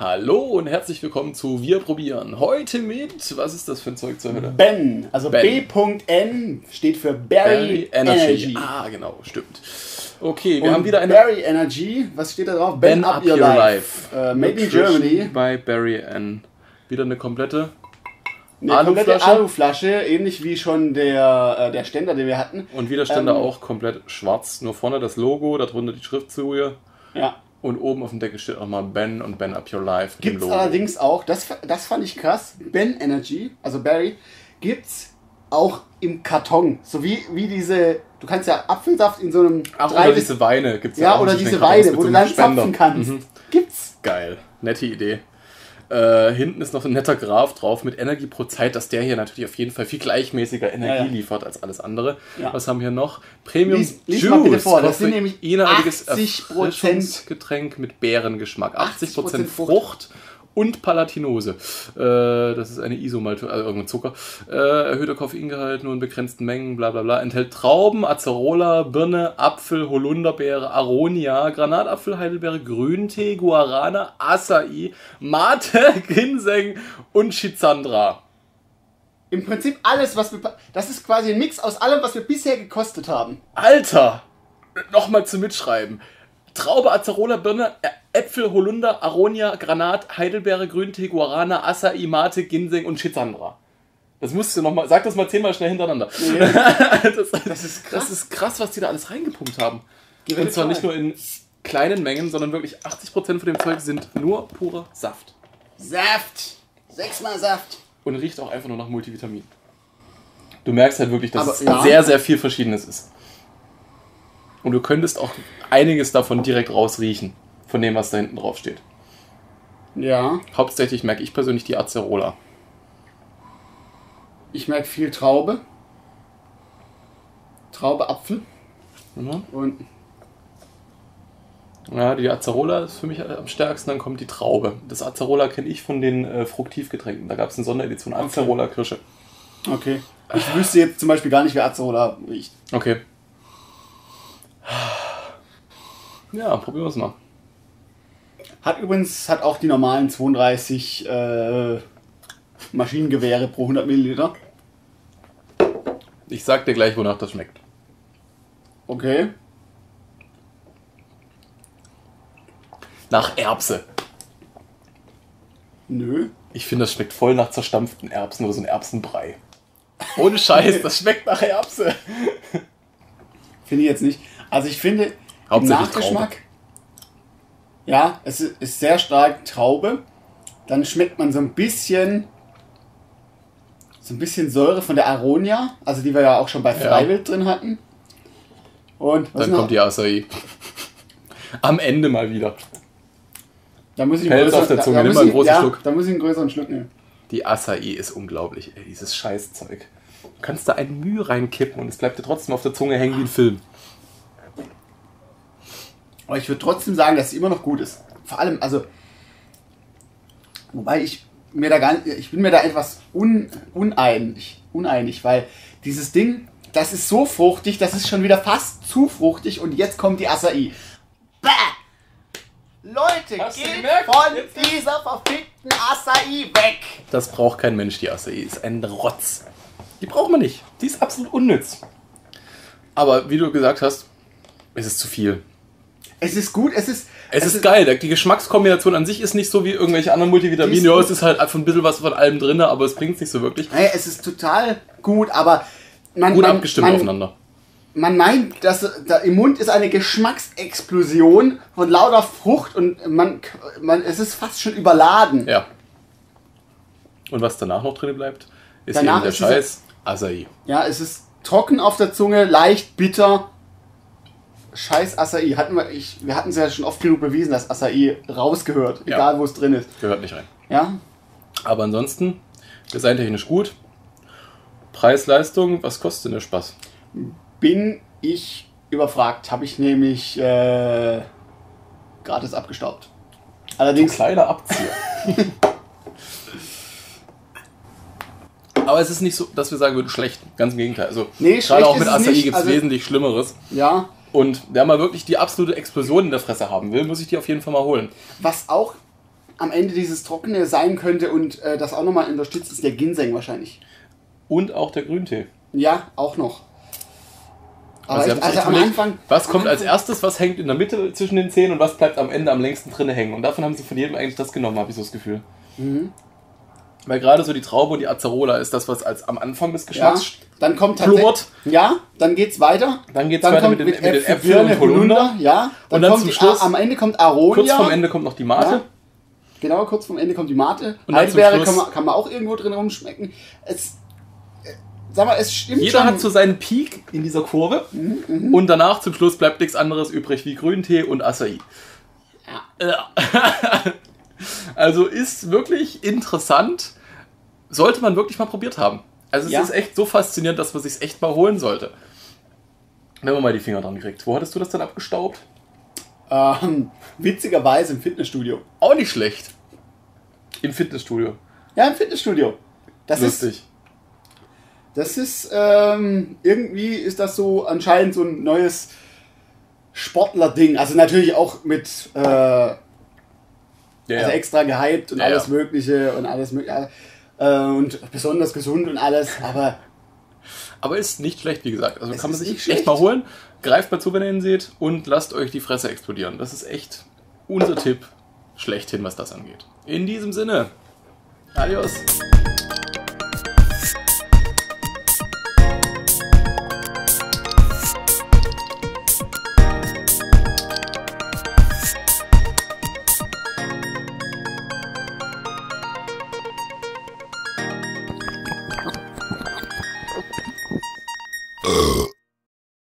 Hallo und herzlich willkommen zu Wir probieren. Heute mit, was ist das für ein Zeug zur Hölle? Ben, also B.N. steht für Barry, Barry Energy. Energy. Ah, genau, stimmt. Okay, wir und haben wieder eine. Barry Energy, was steht da drauf? Ben, ben up, up, Your, your Life. life. Uh, made in Germany. By Barry N. Wieder eine komplette. Eine Aluflasche. komplette Aluflasche, ähnlich wie schon der, äh, der Ständer, den wir hatten. Und wieder Ständer ähm, auch komplett schwarz. Nur vorne das Logo, darunter die Schriftzüge. Ja. Und oben auf dem Deckel steht nochmal Ben und Ben Up Your Life. Gibt's Logo. allerdings auch, das, das fand ich krass, Ben Energy, also Barry, gibt's auch im Karton. So wie, wie diese, du kannst ja Apfelsaft in so einem. Ach, oder diese Weine gibt's ja, ja auch. Ja, oder diese Weine, wo du dann zapfen kannst. Mhm. Gibt's. Geil, nette Idee. Äh, hinten ist noch ein netter Graph drauf mit Energie pro Zeit, dass der hier natürlich auf jeden Fall viel gleichmäßiger Energie ja, ja. liefert als alles andere. Ja. Was haben wir noch? Premium lies, lies Juice. Mal bitte vor. Das sind nämlich 80 Erfrischungsgetränk mit Beerengeschmack. 80%, 80 Frucht. Frucht und Palatinose. Äh, das ist eine Isomaltose, also irgendein Zucker. Äh, erhöhter Koffeingehalt nur in begrenzten Mengen, bla bla bla. Enthält Trauben, Acerola, Birne, Apfel, Holunderbeere, Aronia, Granatapfel, Heidelbeere, Grüntee, Guarana, Acai, Mate, Ginseng und Schizandra. Im Prinzip alles, was wir. Das ist quasi ein Mix aus allem, was wir bisher gekostet haben. Alter! Nochmal zum Mitschreiben. Traube, Acerola, Birne, Äpfel, Holunder, Aronia, Granat, Heidelbeere, Grüntee, Guarana, Acai, Mate, Ginseng und Schizandra. Das musst du nochmal, sag das mal zehnmal schnell hintereinander. Nee. das, das, ist krass. das ist krass, was die da alles reingepumpt haben. und zwar nicht nur in kleinen Mengen, sondern wirklich 80% von dem Zeug sind nur purer Saft. Saft! Sechsmal Saft! Und riecht auch einfach nur nach Multivitamin. Du merkst halt wirklich, dass Aber, es ja. sehr, sehr viel Verschiedenes ist. Und du könntest auch einiges davon direkt rausriechen von dem, was da hinten drauf steht. Ja. Hauptsächlich merke ich persönlich die Acerola. Ich merke viel Traube. Traube, Apfel. Mhm. Und. Ja, die Acerola ist für mich am stärksten, dann kommt die Traube. Das Acerola kenne ich von den äh, Fruktivgetränken. Da gab es eine Sonderedition, Acerola Kirsche. Okay. Ich wüsste jetzt zum Beispiel gar nicht, wie Acerola riecht. Okay. Ja, probieren wir es mal. Hat übrigens hat auch die normalen 32 äh, Maschinengewehre pro 100 Milliliter. Ich sag dir gleich, wonach das schmeckt. Okay. Nach Erbse. Nö. Ich finde, das schmeckt voll nach zerstampften Erbsen oder so ein Erbsenbrei. Ohne Scheiß, das schmeckt nach Erbse. Finde ich jetzt nicht. Also ich finde, im Nachgeschmack, Traube. Ja, es ist sehr stark Traube. Dann schmeckt man so ein bisschen so ein bisschen Säure von der Aronia, also die wir ja auch schon bei Freiwild ja. drin hatten. Und dann kommt die Acai. Am Ende mal wieder. Da muss ich einen größeren Schluck nehmen. Die Acai ist unglaublich, ey, dieses Scheißzeug. Du kannst da ein Mühe reinkippen und es bleibt dir trotzdem auf der Zunge hängen wie ein Film. Aber ich würde trotzdem sagen, dass sie immer noch gut ist. Vor allem, also, wobei ich mir da gar nicht, ich bin mir da etwas un, uneinig, uneinig, weil dieses Ding, das ist so fruchtig, das ist schon wieder fast zu fruchtig und jetzt kommt die Acai. Bäh! Leute, Hast geht von dieser verfickten Acai weg! Das braucht kein Mensch, die Acai. Ist ein Rotz. Die braucht man nicht. Die ist absolut unnütz. Aber wie du gesagt hast, es ist zu viel. Es ist gut, es ist. Es, es ist, ist geil. Die Geschmackskombination an sich ist nicht so wie irgendwelche anderen Multivitamine. Ja, es ist halt einfach ein bisschen was von allem drin, aber es bringt es nicht so wirklich. Naja, es ist total gut, aber man. Gut man, abgestimmt man, aufeinander. Man meint, dass da, im Mund ist eine Geschmacksexplosion von lauter Frucht und man, man, es ist fast schon überladen. Ja. Und was danach noch drin bleibt, ist danach eben der ist Scheiß Acai. Ja, es ist trocken auf der Zunge, leicht bitter scheiß Acai. Hatten wir, wir hatten es ja schon oft genug bewiesen, dass Acai rausgehört, ja. egal wo es drin ist. Gehört nicht rein. Ja. Aber ansonsten, designtechnisch gut. Preis-Leistung, was kostet denn der Spaß? Bin ich überfragt. Habe ich nämlich äh, gratis abgestaubt. Allerdings. Kleiner Abzieher. Aber es ist nicht so, dass wir sagen würden, schlecht. Ganz im Gegenteil. Also, nee, gerade auch mit Acai gibt es also, wesentlich Schlimmeres. Ja, und wer mal wirklich die absolute Explosion in der Fresse haben will, muss ich die auf jeden Fall mal holen. Was auch am Ende dieses Trockene sein könnte und äh, das auch nochmal unterstützt, ist der Ginseng wahrscheinlich. Und auch der Grüntee. Ja, auch noch. Aber also, echt, also am Anfang. Was kommt Anfang. als erstes, was hängt in der Mitte zwischen den Zähnen und was bleibt am Ende am längsten drin hängen? Und davon haben sie von jedem eigentlich das genommen, habe ich so das Gefühl. Mhm. Weil gerade so die Traube und die Azarola ist das, was als am Anfang des Geschmacks ja, dann kommt plurt. Ja, dann geht's weiter. Dann geht's dann weiter mit, den, Äpfeln, Äpfeln und Holunder. Ja, dann, und dann kommt zum Schluss, A, am Ende kommt Aronia. Kurz vorm Ende kommt noch die Mate. Ja, genau, kurz vorm Ende kommt die Mate. Und Heidelbeere kann man, kann man auch irgendwo drin rumschmecken. Es, äh, sag mal, es stimmt Jeder schon. hat so seinen Peak in dieser Kurve. Mhm, mhm. und danach zum Schluss bleibt nichts anderes übrig wie Grüntee und Acai. Ja. Also ist wirklich interessant. Sollte man wirklich mal probiert haben. Also es ja. ist echt so faszinierend, dass man sich echt mal holen sollte. Wenn man mal die Finger dran kriegt. Wo hattest du das dann abgestaubt? Ähm, witzigerweise im Fitnessstudio. Auch nicht schlecht. Im Fitnessstudio. Ja, im Fitnessstudio. Das Lustig. Ist, das ist ähm, irgendwie ist das so anscheinend so ein neues Sportler-Ding. Also natürlich auch mit äh, ja, also extra gehypt und ja, alles Mögliche und alles Mögliche. Äh, und besonders gesund und alles, aber. Aber ist nicht schlecht, wie gesagt. Also kann man sich echt mal holen. Greift mal zu, wenn ihr ihn seht und lasst euch die Fresse explodieren. Das ist echt unser Tipp schlechthin, was das angeht. In diesem Sinne, adios.